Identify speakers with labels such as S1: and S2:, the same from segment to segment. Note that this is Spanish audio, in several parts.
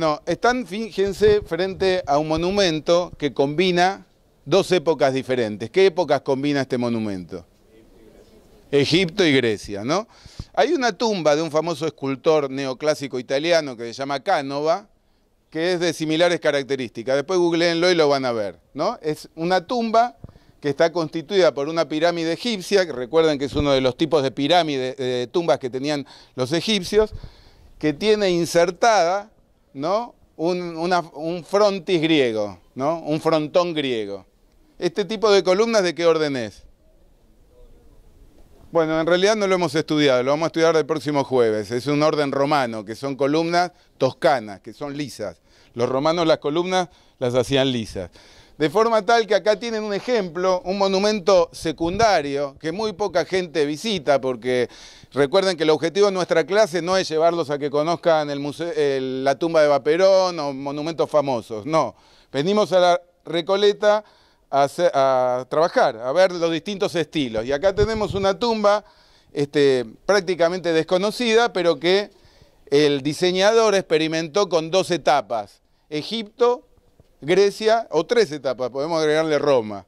S1: No, están, fíjense, frente a un monumento que combina dos épocas diferentes. ¿Qué épocas combina este monumento? Egipto y Grecia, ¿no? Hay una tumba de un famoso escultor neoclásico italiano que se llama Cánova, que es de similares características. Después googleenlo y lo van a ver, ¿no? Es una tumba que está constituida por una pirámide egipcia, que recuerden que es uno de los tipos de pirámides, de eh, tumbas que tenían los egipcios, que tiene insertada ¿no? Un, un frontis griego, ¿no? Un frontón griego. ¿Este tipo de columnas de qué orden es? Bueno, en realidad no lo hemos estudiado, lo vamos a estudiar el próximo jueves. Es un orden romano, que son columnas toscanas, que son lisas. Los romanos las columnas las hacían lisas. De forma tal que acá tienen un ejemplo, un monumento secundario que muy poca gente visita porque recuerden que el objetivo de nuestra clase no es llevarlos a que conozcan el museo, la tumba de Vaperón o monumentos famosos, no. Venimos a la Recoleta a, trabajar, a ver los distintos estilos. Y acá tenemos una tumba este, prácticamente desconocida, pero que el diseñador experimentó con dos etapas, Egipto Grecia, o tres etapas, podemos agregarle Roma,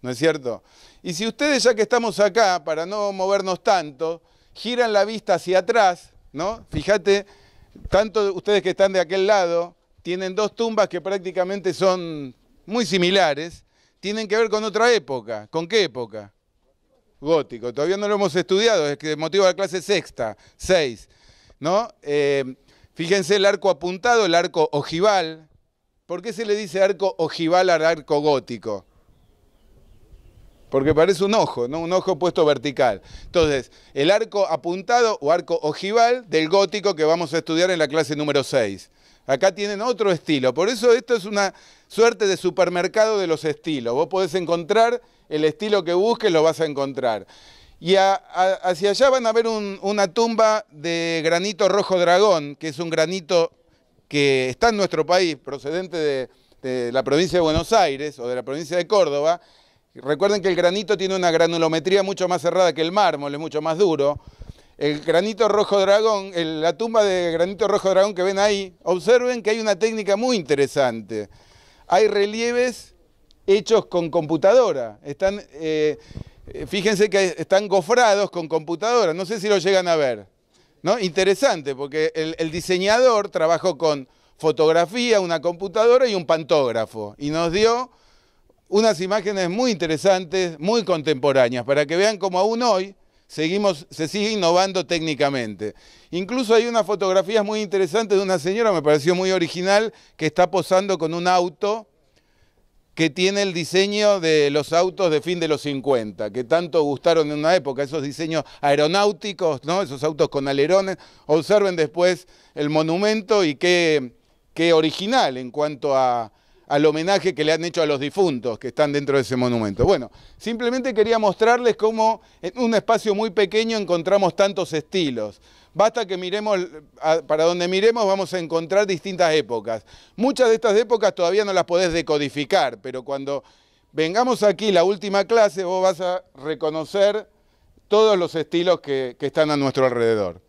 S1: ¿no es cierto? Y si ustedes, ya que estamos acá, para no movernos tanto, giran la vista hacia atrás, ¿no? Fíjate, tanto ustedes que están de aquel lado, tienen dos tumbas que prácticamente son muy similares, tienen que ver con otra época. ¿Con qué época? Gótico. Todavía no lo hemos estudiado, es que motivo de la clase sexta, seis, ¿no? Eh, fíjense el arco apuntado, el arco ojival, ¿Por qué se le dice arco ojival al arco gótico? Porque parece un ojo, ¿no? Un ojo puesto vertical. Entonces, el arco apuntado o arco ojival del gótico que vamos a estudiar en la clase número 6. Acá tienen otro estilo. Por eso esto es una suerte de supermercado de los estilos. Vos podés encontrar el estilo que busques, lo vas a encontrar. Y hacia allá van a ver una tumba de granito rojo dragón, que es un granito que está en nuestro país, procedente de, la provincia de Buenos Aires o de la provincia de Córdoba, Recuerden que el granito tiene una granulometría mucho más cerrada que el mármol, es mucho más duro. El granito rojo dragón, la tumba de granito rojo dragón que ven ahí, observen que hay una técnica muy interesante. Hay relieves hechos con computadora. Están, eh, fíjense que están gofrados con computadora. No sé si lo llegan a ver. ¿No? Interesante, porque el, diseñador trabajó con fotografía, una computadora y un pantógrafo, y nos dio unas imágenes muy interesantes, muy contemporáneas, para que vean cómo aún hoy seguimos, se sigue innovando técnicamente. Incluso hay unas fotografías muy interesantes de una señora, me pareció muy original, que está posando con un auto que tiene el diseño de los autos de fin de los 50, que tanto gustaron en una época, esos diseños aeronáuticos, esos autos con alerones. Observen después el monumento y qué, original en cuanto al homenaje que le han hecho a los difuntos que están dentro de ese monumento. Bueno, simplemente quería mostrarles cómo en un espacio muy pequeño encontramos tantos estilos. Basta que miremos, para donde miremos vamos a encontrar distintas épocas. Muchas de estas épocas todavía no las podés decodificar, pero cuando vengamos aquí la última clase vos vas a reconocer todos los estilos que, que están a nuestro alrededor.